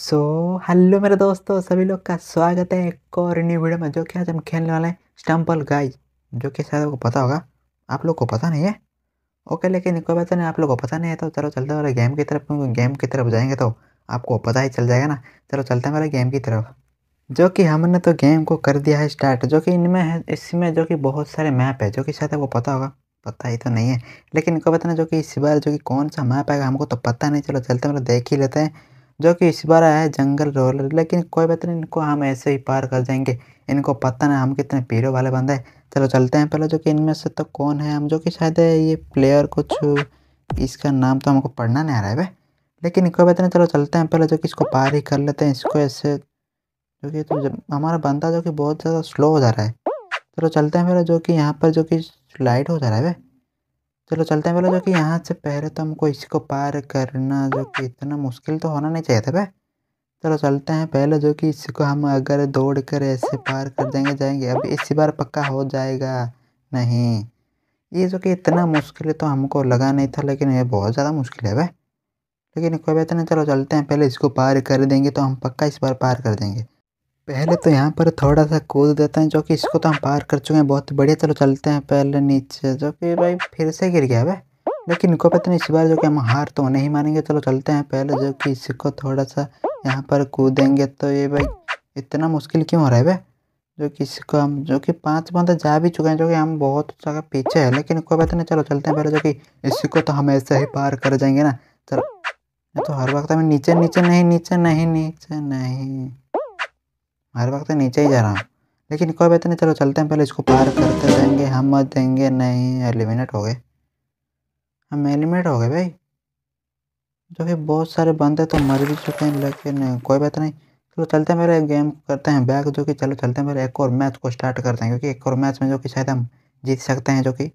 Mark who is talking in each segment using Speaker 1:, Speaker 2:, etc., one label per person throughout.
Speaker 1: सो so, hello मेरे दोस्तों सभी लोग का स्वागत है एक और न्यू वीडियो में जो कि आज हम खेलने वाले हैं स्टम्पल गाइज जो कि शायद आपको पता होगा आप लोग को पता नहीं है ओके लेकिन कोई बात नहीं आप लोग को पता नहीं है तो चलो चलते वाले गेम की तरफ क्योंकि गेम की तरफ जाएंगे तो आपको पता ही चल जाएगा ना चलो चलते हैं मेरे गेम की तरफ जो कि हमने तो गेम को कर दिया है स्टार्ट जो कि इनमें है इसमें जो कि बहुत सारे मैप है जो कि शायद आपको पता होगा पता ही तो नहीं है लेकिन इनको पता ना जो कि इस बार जो कि कौन सा मैप आएगा हमको तो पता नहीं चलो चलते मतलब देख ही लेते हैं जो कि इस बार आया है जंगल रोलर लेकिन कोई बात नहीं इनको हम ऐसे ही पार कर जाएंगे इनको पता ना हम कितने पीरो वाले बंदे हैं चलो चलते हैं पहले जो कि इनमें से तो कौन है हम जो कि शायद ये प्लेयर कुछ इसका नाम तो हमको पढ़ना नहीं आ रहा है भाई लेकिन कोई बात नहीं चलो चलते हैं पहले जो कि इसको पार ही कर लेते हैं इसको ऐसे जो कि तो हमारा बंदा जो कि बहुत ज़्यादा स्लो हो जा रहा है चलो चलते हैं पहले जो कि यहाँ पर जो कि स्लाइड हो जा रहा है भाई चलो चलते हैं बोला जो कि यहाँ से पहले तो हमको इसको पार करना जो कि इतना मुश्किल तो होना नहीं चाहिए था भाई चलो चलते हैं पहले जो कि इसको हम अगर दौड़ कर ऐसे पार कर देंगे जाएंगे अब इसी बार पक्का हो जाएगा नहीं ये जो कि इतना मुश्किल तो हमको लगा नहीं था लेकिन ये बहुत ज़्यादा मुश्किल है भाई लेकिन कोई बात नहीं चलो चलते हैं पहले इसको पार कर देंगे तो हम पक्का इस बार पार कर देंगे पहले तो यहाँ पर थोड़ा सा कूद देते हैं जो कि इसको तो हम पार कर चुके हैं बहुत बढ़िया चलो चलते हैं पहले नीचे जो कि भाई फिर से गिर गया भाई लेकिन इनको पता नहीं इस बार जो कि हम हार तो नहीं मानेंगे चलो चलते हैं पहले जो कि इसको थोड़ा सा यहाँ पर कूदेंगे तो ये भाई इतना मुश्किल क्यों हो रहा है भाई जो कि इसको हम जो कि पाँच बंदा जा भी चुके हैं जो कि हम बहुत जगह पीछे है लेकिन कोई बात नहीं चलो चलते हैं पहले जो कि इसको तो हम ऐसे ही पार कर जाएंगे ना चलो तो हर वक्त हमें नीचे नीचे नहीं नीचे नहीं नीचे नहीं हर वक्त नीचे ही जा रहा हूँ लेकिन कोई बात नहीं चलो चलते हैं पहले इसको पार करते जाएंगे हम मत देंगे नहीं एलिमिनेट हो गए हम एलिमिनेट हो गए भाई जो कि बहुत सारे बंदे तो मर भी चुके हैं लेकिन कोई बात नहीं चलो चलते हैं पहले गेम करते हैं बैग जो कि चलो चलते हैं पहले एक और मैच को स्टार्ट करते हैं क्योंकि एक और मैच में जो कि शायद हम जीत सकते हैं जो कि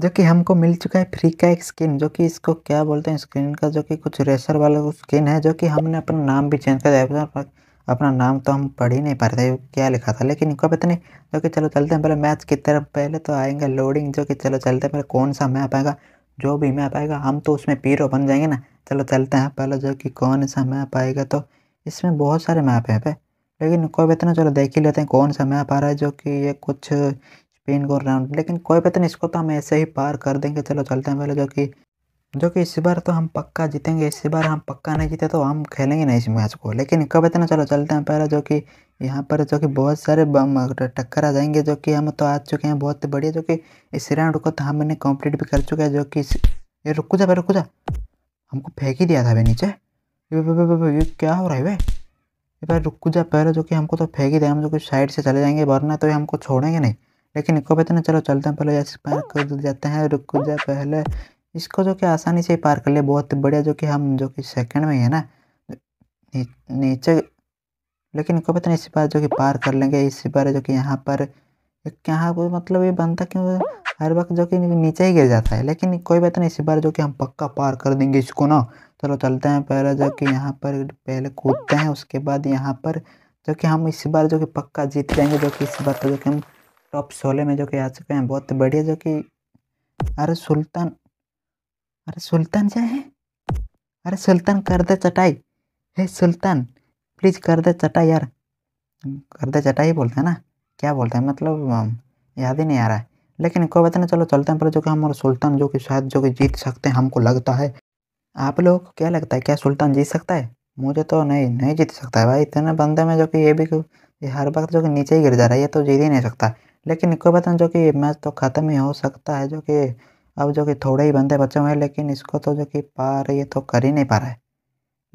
Speaker 1: जो कि हमको मिल चुका है फ्री का एक स्किन जो कि इसको क्या बोलते हैं स्क्रीन का जो कि कुछ रेसर वाला स्किन है जो कि हमने अपना नाम भी चेंज कर दिया अपना नाम तो हम पढ़ ही नहीं पा रहे थे क्या लिखा था लेकिन इनको पता नहीं जो कि चलो चलते हैं पहले मैच की तरफ पहले तो आएंगे लोडिंग जो कि चलो चलते हैं पहले कौन सा मैप आएगा जो भी मैप आएगा हम तो उसमें पीरो बन जाएंगे ना चलो चलते हैं पहले जो कि कौन सा मैप आएगा तो इसमें बहुत सारे मैप हैं पे लेकिन कोई पता नहीं चलो देख ही लेते हैं कौन सा मैप आ रहा है जो कि ये कुछ स्पिन गोल राउंड लेकिन कोई पता नहीं इसको तो हम ऐसे ही पार कर देंगे चलो चलते हैं पहले जो कि जो कि इस बार तो हम पक्का जीतेंगे इस बार हम पक्का नहीं जीते तो हम खेलेंगे नहीं इस मैच को लेकिन कब इतना चलो चलते हैं पहले जो कि यहाँ पर जो कि बहुत सारे टक्कर आ जाएंगे जो कि हम तो आ चुके हैं बहुत बढ़िया जो कि इस राउंड को तो हमने कंप्लीट भी कर चुका है जो कि ये रुको जा रुको जा हमको फेंक ही दिया था भाई नीचे ये क्या हो रहा है भाई ये भाई रुको जा पहले जो कि हमको तो फेंक ही दिया हम जो कि साइड से चले जाएंगे वरना तो ये हमको छोड़ेंगे नहीं लेकिन इको पे चलो चलते हैं पहले एक्सपायर कर जाते हैं रुक जा पहले इसको जो कि आसानी से पार कर लिया बहुत बढ़िया जो कि हम जो कि सेकंड में है ना नीचे लेकिन इनको पता नहीं इस बार जो कि पार कर लेंगे इस बार जो कि यहाँ पर यहाँ कोई मतलब ये बनता क्यों हर वक्त जो कि नीचे ही गिर जाता है लेकिन कोई बात नहीं इस बार जो कि हम पक्का पार कर देंगे इसको ना चलो चलते हैं पहले जो कि यहाँ पर पहले कूदते हैं उसके बाद यहाँ पर जो कि हम इस बार जो कि पक्का जीत जाएंगे जो कि इस बार जो कि हम टॉप सोलह में जो कि आ चुके हैं बहुत बढ़िया जो कि अरे सुल्तान अरे सुल्तान जा है अरे सुल्तान कर दे चटाई हे सुल्तान प्लीज़ कर दे चटाई यार कर दे चटाई बोलते हैं ना क्या बोलते हैं मतलब याद ही नहीं आ रहा है लेकिन कोई बात नहीं चलो चलते हैं पर जो कि हमारे सुल्तान जो कि शायद जो कि जीत सकते हैं हमको लगता है आप लोग को क्या लगता है क्या सुल्तान जीत सकता है मुझे तो नहीं नहीं जीत सकता है भाई इतने बंदे में जो कि ये भी ये हर वक्त जो कि नीचे ही गिर जा रहा है ये तो जीत ही नहीं सकता लेकिन कोई बात नहीं जो कि मैच तो ख़त्म ही हो सकता है जो कि अब जो कि थोड़े ही बंदे बचे हुए हैं लेकिन इसको तो जो कि पार ये तो कर ही नहीं पा रहा है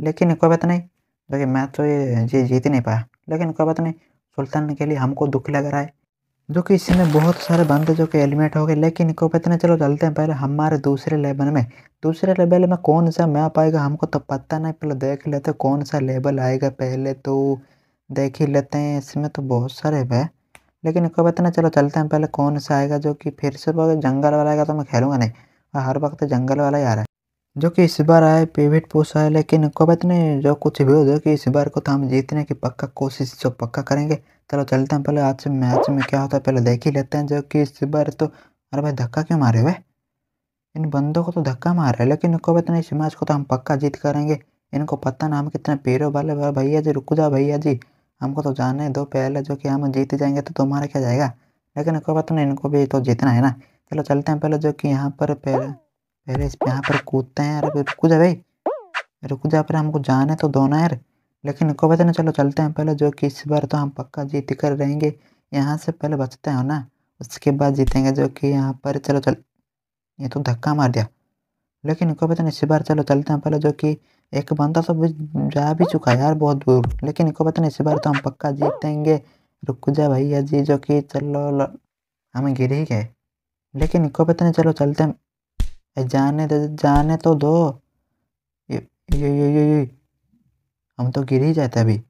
Speaker 1: लेकिन कोई बात नहीं जो कि मैच तो ये जी जीत ही नहीं पाया लेकिन कोई बात नहीं सुल्तान के लिए हमको दुख लग रहा है जो कि इसमें बहुत सारे बंदे जो कि एलिमिनेट हो गए लेकिन कोई बात नहीं चलो चलते हैं पहले हमारे दूसरे लेवल में दूसरे लेवल में कौन सा मैप आएगा हमको तो पता नहीं पहले देख लेते कौन सा लेवल आएगा पहले तो देख ही लेते हैं इसमें तो बहुत सारे है लेकिन एक बात ना चलो चलते हैं पहले कौन सा आएगा जो कि फिर से जंगल वाला आएगा तो मैं खेलूंगा नहीं और हर वक्त जंगल वाला ही आ रहा है जो कि इस बार आए पेविट पोस आए लेकिन बात नहीं जो कुछ भी हो जो कि इस बार को तो हम जीतने की पक्का कोशिश जो तो पक्का करेंगे चलो चलते हैं पहले आज से मैच में क्या होता है पहले देख ही लेते हैं जो कि इस बार तो अरे भाई धक्का क्यों मारे हुए इन बंदों को तो धक्का मार रहा है लेकिन पता नहीं इस मैच को तो हम पक्का जीत करेंगे इनको पता ना हम कितने पेरों वाले भैया जी रुक जाओ भैया जी हमको तो जाने है दो पहले जो कि हम जीत जाएंगे तो तुम्हारा क्या जाएगा लेकिन कोई बात नहीं इनको भी तो जीतना है ना चलो चलते हैं पहले जो कि यहाँ पर पहले पहले इस यहाँ पर कूदते हैं अरे रुक जा भाई रुक जा पर हमको जाने तो दो ना यार लेकिन कोई बात नहीं चलो चलते हैं पहले जो कि इस बार तो हम पक्का जीत कर रहेंगे यहाँ से पहले बचते हैं ना उसके बाद जीतेंगे जो कि यहाँ पर चलो चल ये तो धक्का मार दिया लेकिन कोई पता नहीं इस बार चलो चलते हैं पहले जो कि एक बंदा तो जा भी चुका है यार बहुत दूर लेकिन इनको पता नहीं इस बार तो हम पक्का जीतेंगे रुक जा भैया जी जो कि चलो हम गिर ही गए लेकिन इनको पता नहीं चलो चलते जाने दे जाने तो दो ये ये ये ये, हम तो गिर ही जाते अभी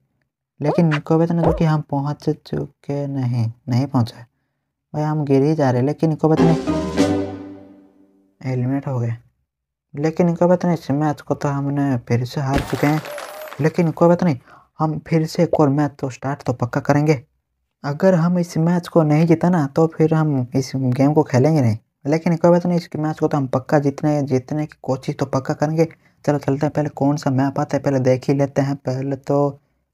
Speaker 1: लेकिन इनको पता नहीं जो कि हम पहुंच चुके नहीं नहीं पहुंचे भाई हम गिर ही जा रहे लेकिन इनको पता नहीं एलिमिनेट हो गए लेकिन कोई बात नहीं इस मैच को तो हमने फिर से हार चुके हैं लेकिन कोई बात नहीं हम फिर से एक और मैच तो स्टार्ट तो पक्का करेंगे अगर हम इस मैच को नहीं जीता ना तो फिर हम इस गेम को खेलेंगे नहीं लेकिन कोई बात नहीं इस मैच को तो हम पक्का जीतने जीतने की कोशिश तो पक्का करेंगे चलो चलते हैं पहले कौन सा मैप आता है पहले देख ही लेते हैं पहले तो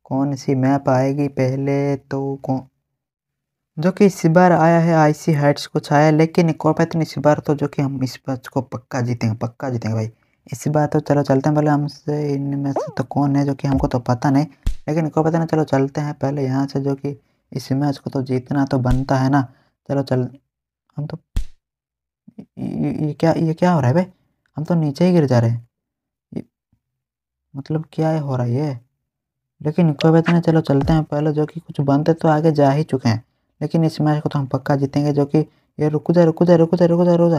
Speaker 1: कौन सी मैप आएगी पहले तो कौन जो कि इस बार आया है आईसी हाइट्स कुछ आया है लेकिन कोपैत इस बार तो जो कि हम इस मैच को पक्का जीतेंगे पक्का जीतेंगे भाई इस बार तो चलो चलते हैं पहले हमसे इनमें से तो कौन है जो कि हमको तो पता नहीं लेकिन को पता नहीं चलो चलते हैं पहले यहाँ से जो कि इस मैच को तो जीतना तो बनता है ना चलो चल हम तो ये क्या ये क्या हो रहा है भाई हम तो नीचे ही गिर जा रहे हैं मतलब क्या हो रहा है ये लेकिन कोई बात नहीं चलो चलते हैं पहले जो कि कुछ बनते तो आगे जा ही चुके हैं लेकिन इस मैच को तो हम पक्का जीतेंगे जो कि ये रुक जा रुक जा रुक जा रुक जा रुक जा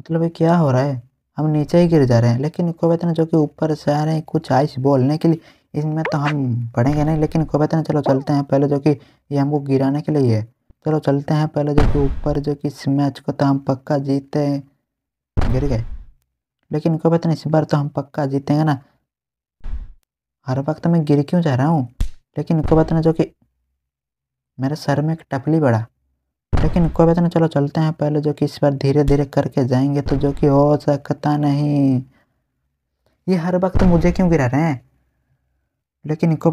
Speaker 1: मतलब ये क्या हो रहा है हम नीचे ही गिर जा रहे हैं लेकिन कोबेतन जो कि ऊपर से आ रहे हैं कुछ आइस बोलने के लिए इसमें तो हम पढ़ेंगे नहीं लेकिन कोबेतन चलो चलते हैं पहले जो कि ये हमको गिराने के लिए है चलो चलते हैं पहले जो कि ऊपर जो कि इस मैच को तो हम पक्का जीते गिर गए लेकिन कोबेतन इस बार तो हम पक्का जीतेंगे ना हर वक्त मैं गिर क्यों जा रहा हूँ लेकिन कोबेतन जो कि मेरे सर में एक टपली बड़ा लेकिन कोई बात नहीं चलो चलते हैं पहले जो कि इस बार धीरे धीरे करके जाएंगे तो जो कि हो सकता नहीं ये हर वक्त मुझे क्यों गिरा रहे हैं लेकिन इनको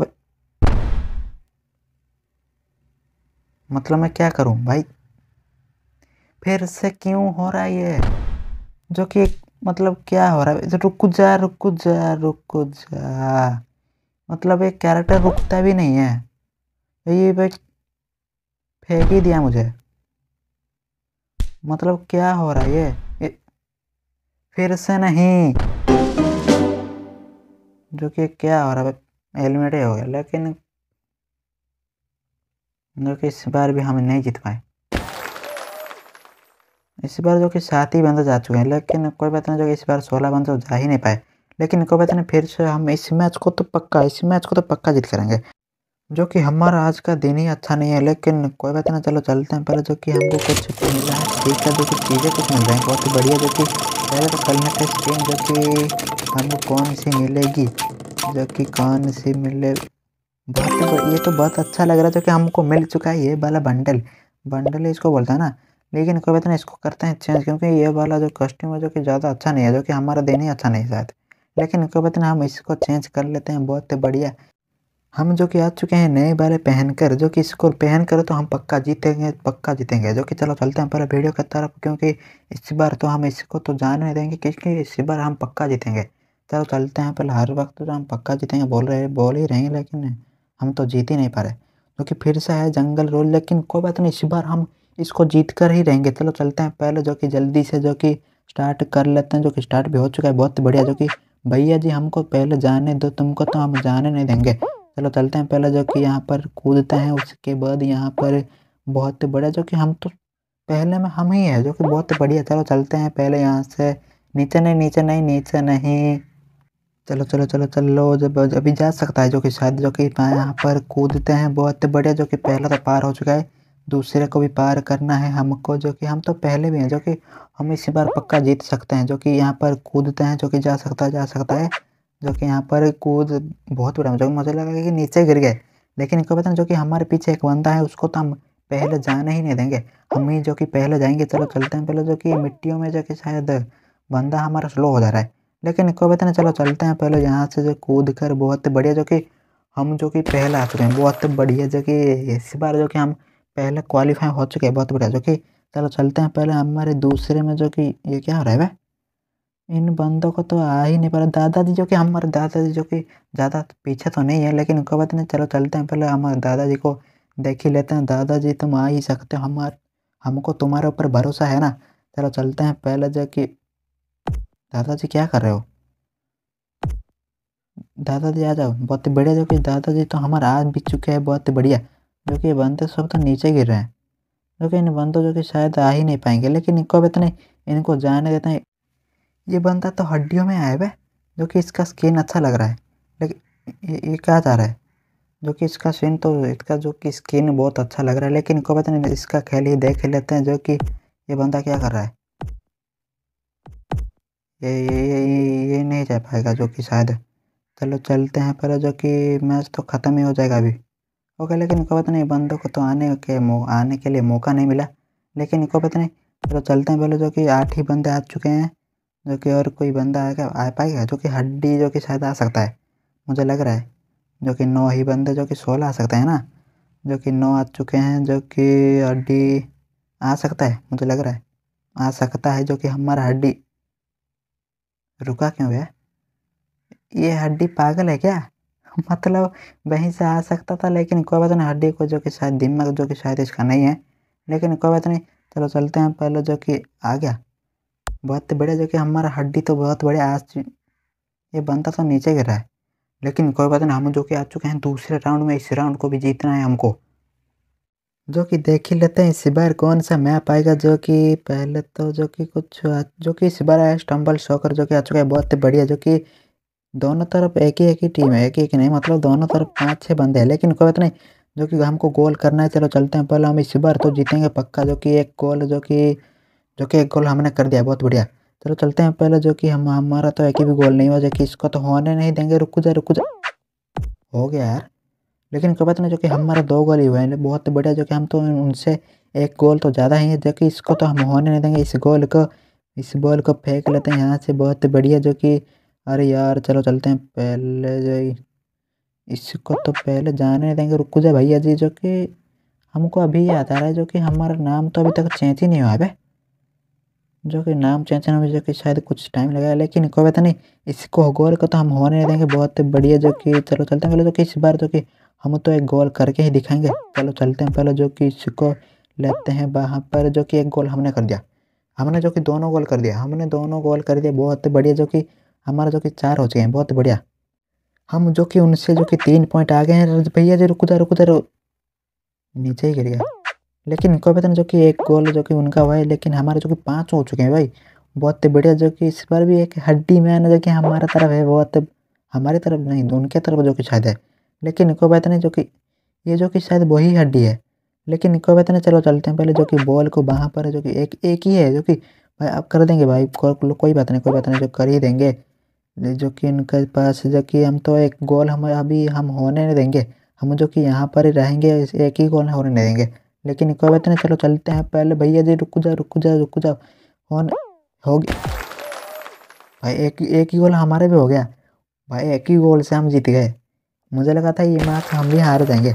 Speaker 1: मतलब मैं क्या करूं भाई फिर से क्यों हो रहा है ये जो कि मतलब क्या हो रहा है रुक जा रुक जा रुक जा मतलब एक कैरेक्टर रुकता भी नहीं है ये भाई फेंक ही दिया मुझे मतलब क्या हो रहा है ये, फिर से नहीं जो कि क्या हो रहा है हेलमेट हो गया लेकिन जो कि इस बार भी हम नहीं जीत पाए इस बार जो कि सात ही बंदे जा चुके हैं लेकिन कोई बात नहीं जो कि इस बार सोलह बंदे तो जा ही नहीं पाए लेकिन कोई बात नहीं फिर से हम इस मैच को तो पक्का इस मैच को तो पक्का जीत करेंगे जो कि हमारा आज का दिन ही अच्छा नहीं है लेकिन कोई बात ना चलो चलते हैं पहले जो कि हमको कुछ मिला है ठीक है जो कि चीज़ें कुछ मिल रही हैं बहुत ही बढ़िया जो कि पहले तो कल में स्क्रीन जो कि हमको कौन सी मिलेगी जो कि कौन सी मिले बहुत तो ये तो बहुत अच्छा लग रहा है जो कि हमको मिल चुका है ये वाला बंडल बंडल इसको बोलता है ना लेकिन कोई बात ना इसको करते हैं चेंज क्योंकि ये वाला जो कस्टमर जो कि ज़्यादा अच्छा नहीं है जो कि हमारा दिन ही अच्छा नहीं शायद लेकिन कोई बात ना हम इसको चेंज कर लेते हैं बहुत बढ़िया हम जो कि आ चुके हैं नए बारे पहनकर जो कि इसको पहनकर तो हम पक्का जीतेंगे पक्का जीतेंगे जो कि चलो चलते हैं पर वीडियो की तरफ क्योंकि इस बार तो हम इसको तो जान नहीं देंगे क्योंकि इस बार हम पक्का जीतेंगे चलो चलते हैं पहले हर वक्त तो हम पक्का जीतेंगे बोल रहे बोल ही रहेंगे लेकिन हम तो जीत ही नहीं पा रहे जो कि फिर से है जंगल रोल लेकिन कोई बात नहीं इस बार हम इसको जीत कर ही रहेंगे चलो चलते हैं पहले जो कि जल्दी से जो कि स्टार्ट कर लेते हैं जो कि स्टार्ट भी हो चुका है बहुत बढ़िया जो कि भैया जी हमको पहले जाने दो तुमको तो हम जाने नहीं देंगे चलो चलते हैं पहले जो कि यहाँ पर कूदते हैं उसके बाद यहाँ पर बहुत बड़ा जो कि हम तो पहले में हम ही है जो कि बहुत बढ़िया चलो चलते हैं पहले यहाँ से नीचे नहीं नीचे नहीं नीचे नहीं चलो चलो चलो चलो जब अभी जा सकता है जो कि शायद जो कि यहाँ पर कूदते हैं बहुत बढ़िया जो कि पहला तो पार हो चुका है दूसरे को भी पार करना है हमको जो कि हम तो पहले भी हैं जो कि हम इसी बार पक्का जीत सकते हैं जो कि यहाँ पर कूदते हैं जो कि जा सकता है जा सकता है जो कि यहाँ पर कूद बहुत बड़ा जो मुझे लगा कि नीचे गिर गए लेकिन इनको पता ना जो कि हमारे पीछे एक बंदा है उसको तो हम पहले जाने ही नहीं देंगे हम ही जो कि पहले जाएंगे चलो चलते हैं पहले जो कि मिट्टियों में जो कि शायद बंदा हमारा स्लो हो जा रहा है लेकिन इनको पता ना चलो चलते हैं पहले यहाँ से जो कूद कर बहुत बढ़िया जो कि हम जो कि पहले आ चुके हैं बहुत बढ़िया जो कि इस बार जो कि हम पहले क्वालिफाई हो चुके हैं बहुत बढ़िया जो कि चलो चलते हैं पहले हमारे दूसरे में जो कि ये क्या हो रहा है भाई इन बंदों को तो आ ही नहीं पा रहा दादाजी जो कि हमारे दादाजी जो कि ज़्यादा पीछे तो नहीं है लेकिन उनको बात नहीं चलो चलते हैं पहले हमारे दादाजी को देख ही लेते हैं दादाजी तुम आ ही सकते हो हमारे हमको तुम्हारे ऊपर भरोसा है ना चलो चलते हैं पहले जो कि दादाजी क्या कर रहे हो दादाजी आ जाओ बहुत बढ़िया जो कि दादाजी तो हमारे आज बीत चुके हैं बहुत ही बढ़िया जो कि बंदे सब तो नीचे गिर रहे हैं जो कि इन बंदों जो कि शायद आ ही नहीं पाएंगे लेकिन इनको अब इतने इनको जाने देते हैं ये बनता तो हड्डियों में आया वह है जो कि इसका स्किन अच्छा लग रहा है लेकिन ये, ये क्या जा रहा है जो कि इसका स्किन तो इसका जो कि स्किन बहुत अच्छा लग रहा है लेकिन को पता नहीं इसका खेल ही देख लेते हैं जो कि ये बंदा क्या कर रहा है ये ये ये ये, ये नहीं जा पाएगा जो कि शायद चलो चलते हैं पर जो कि मैच तो ख़त्म ही हो जाएगा अभी ओके लेकिन इनको पता नहीं बंदों को तो आने के आने के लिए मौका नहीं मिला लेकिन इनको पता नहीं चलो चलते हैं पहले जो कि आठ ही बंदे आ चुके हैं जो कि और कोई बंदा आएगा आ पाएगा जो कि हड्डी जो कि शायद आ सकता है मुझे लग रहा है जो कि नौ ही बंदे जो कि सोलह आ सकते हैं ना जो कि नौ आ चुके हैं जो कि हड्डी आ सकता है मुझे लग रहा है आ सकता है जो कि हमारा हड्डी रुका क्यों भैया ये हड्डी पागल है क्या मतलब वहीं से आ सकता था लेकिन कोई बात नहीं हड्डी को जो कि शायद दिमाग जो कि शायद इसका नहीं है लेकिन कोई बात नहीं चलो चलते हैं पहले जो कि आ गया बहुत बड़े जो कि हमारा हड्डी तो बहुत बड़े आज ये बनता तो नीचे गिरा है लेकिन कोई बात नहीं हम जो कि आ चुके हैं दूसरे राउंड में इस राउंड को भी जीतना है हमको जो कि देख ही लेते हैं इस बार कौन सा मैप आएगा जो कि पहले तो जो कि कुछ जो कि इस बार आया स्टम्बल शॉकर जो कि आ चुका है बहुत बढ़िया जो कि दोनों तरफ एक ही एक ही टीम है एक ही एक नहीं मतलब दोनों तरफ पाँच छः बंदे हैं लेकिन कोई बात नहीं जो कि हमको गोल करना है चलो चलते हैं पहले हम इस बार तो जीतेंगे पक्का जो कि एक गोल जो कि जो कि एक गोल हमने कर दिया बहुत बढ़िया चलो चलते हैं पहले जो कि हम हमारा तो एक भी गोल नहीं हुआ जो कि इसको तो होने नहीं देंगे रुक जा रुक जा हो गया यार लेकिन कबत ने जो कि हमारा दो गोल ही हुए हैं बहुत बढ़िया जो कि हम तो उनसे एक गोल तो ज़्यादा ही है जो कि इसको तो हम होने नहीं देंगे इस गोल को इस बॉल को फेंक लेते हैं यहाँ से बहुत बढ़िया जो कि अरे यार चलो चलते हैं पहले जो इसको तो पहले जाने नहीं देंगे रुक जा भैया जी जो कि हमको अभी याद आ रहा है जो कि हमारा नाम तो अभी तक चेंज ही नहीं हुआ है जो कि नाम चेंज करने में जो कि शायद कुछ टाइम लगा लेकिन कोई बात नहीं इसको गोल को तो हम होने नहीं देंगे बहुत बढ़िया जो कि चलो चलते हैं पहले जो कि इस बार जो कि हम तो एक गोल करके ही दिखाएंगे चलो चलते हैं पहले जो कि इसको लेते हैं वहाँ पर जो कि एक गोल हमने कर दिया हमने जो कि दोनों गोल कर दिया हमने दोनों गोल कर दिया बहुत बढ़िया जो कि हमारा जो कि चार हो चुके हैं बहुत बढ़िया हम जो कि उनसे जो कि तीन पॉइंट आ गए हैं भैया जी रुकुदा रुकुदा नीचे ही गिर गया लेकिन इनको पता नहीं जो कि एक गोल जो कि उनका हुआ है लेकिन हमारे जो कि पाँच हो चुके हैं भाई बहुत बढ़िया जो कि इस बार भी एक हड्डी मैन जो कि हमारा तरफ है बहुत हमारी तरफ नहीं उनके तरफ जो कि शायद है लेकिन इनको पता नहीं जो कि ये जो कि शायद वही हड्डी है लेकिन इनको पता नहीं चलो चलते हैं पहले जो कि बॉल को वहाँ पर जो कि एक एक ही है जो कि भाई आप कर देंगे भाई को, कोई बात नहीं कोई बात नहीं जो कर ही देंगे जो कि इनके पास जो कि हम तो एक गोल हम अभी हम होने नहीं देंगे हम जो कि यहाँ पर ही रहेंगे एक ही गोल होने नहीं देंगे लेकिन कोई बात नहीं चलो चलते हैं पहले भैया जी रुक जाओ रुक जाओ रुक जाओ कौन हो गया भाई एक एक ही गोल हमारे भी हो गया भाई एक ही गोल से हम जीत गए मुझे लगा था ये मैच हम भी हार जाएंगे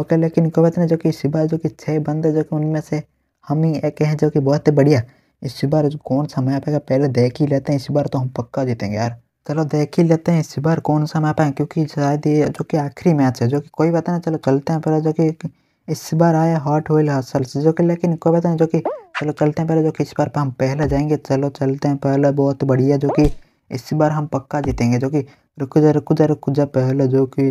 Speaker 1: ओके लेकिन कोई बात नहीं जो कि इस बार जो कि छः बंदे जो कि उनमें से हम ही एक हैं जो कि बहुत ही बढ़िया इस बार कौन सा मैप है पहले देख ही लेते हैं इस बार तो हम पक्का जीतेंगे यार चलो देख ही लेते हैं इस बार कौन सा मैप है क्योंकि शायद ये जो कि आखिरी मैच है जो कि कोई बात नहीं चलो चलते हैं पहले जो कि इस बार आया हॉट व्हील हसल जो कि लेकिन कोई बात नहीं जो कि चलो चलते हैं पहले जो कि इस बार हम पहले जाएंगे चलो चलते हैं पहले बहुत बढ़िया जो कि इस बार हम पक्का जीतेंगे जो कि रुक जा रुक जा रुक जा पहले जो कि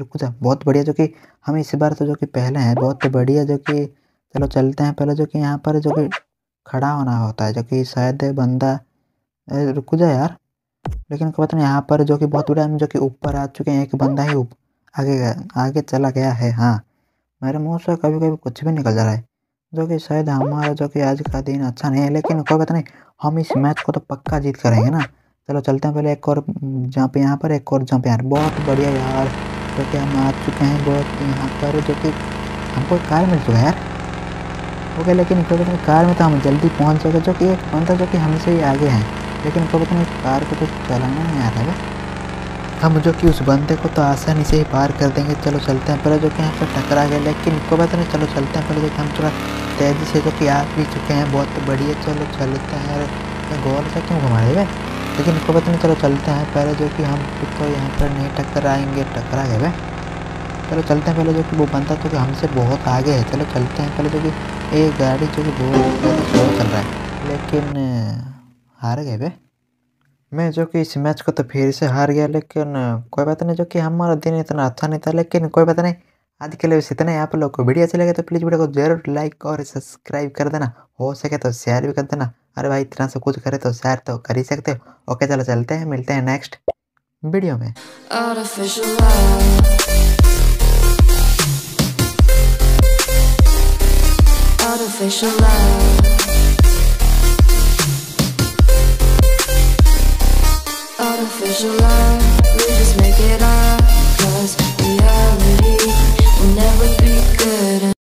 Speaker 1: रुक जा बहुत बढ़िया जो कि हम इस बार तो जो कि पहले हैं बहुत बढ़िया जो कि चलो चलते हैं पहले जो कि यहाँ पर जो कि खड़ा होना होता है जो कि शायद बंदा रुक जा यार लेकिन कोई पता नहीं यहाँ पर जो कि बहुत बढ़िया हम जो कि ऊपर आ चुके हैं एक बंदा ही आगे आगे चला गया है हाँ मेरे मुंह से कभी कभी कुछ भी निकल जा रहा है जो कि शायद हमारा जो कि आज का दिन अच्छा नहीं है लेकिन कोई बात नहीं हम इस मैच को तो पक्का जीत करेंगे ना चलो चलते हैं पहले एक और जंप यहाँ पर एक और जंप यार बहुत बढ़िया यार जो कि हम आ चुके हैं बहुत यहाँ पर जो कि हमको कार मिल चुका है यार ओके लेकिन कोई बात कार में तो हम जल्दी पहुँच सके जो कि एक बंदा जो कि हमसे ही आगे हैं लेकिन कोई बात कार को तो चलाना नहीं आता है हम जो कि उस बंदे को तो आसानी से ही पार कर देंगे चलो चलते हैं पहले जो कि यहाँ पर टकरा गया लेकिन कोई बात नहीं चलो चलते हैं पहले जो कि हम थोड़ा तेज़ी से जो कि आ भी चुके हैं बहुत बढ़िया चलो चलते हैं अरे गौर से क्यों घुमाए रहे लेकिन कोई बात नहीं चलो चलते हैं पहले जो कि हम खुद को यहाँ पर नहीं टकराएंगे टकरा गए भाई चलो चलते हैं पहले जो कि वो बनता तो कि हमसे बहुत आगे है चलो चलते हैं पहले जो कि एक गाड़ी जो कि बहुत चल रहा है लेकिन हार गए भाई मैं जो कि इस मैच को तो फिर से हार गया लेकिन कोई बात नहीं जो कि हमारा दिन इतना अच्छा नहीं था लेकिन कोई बात नहीं आज के लिए बस इतना ही आप लोग को वीडियो अच्छी लगे तो प्लीज़ वीडियो को जरूर लाइक और सब्सक्राइब कर देना हो सके तो शेयर भी कर देना अरे भाई इतना सब कुछ करे तो शेयर तो कर ही सकते हो ओके चलो चलते हैं मिलते हैं नेक्स्ट वीडियो में artificial love We just make it up Cause reality will never be good enough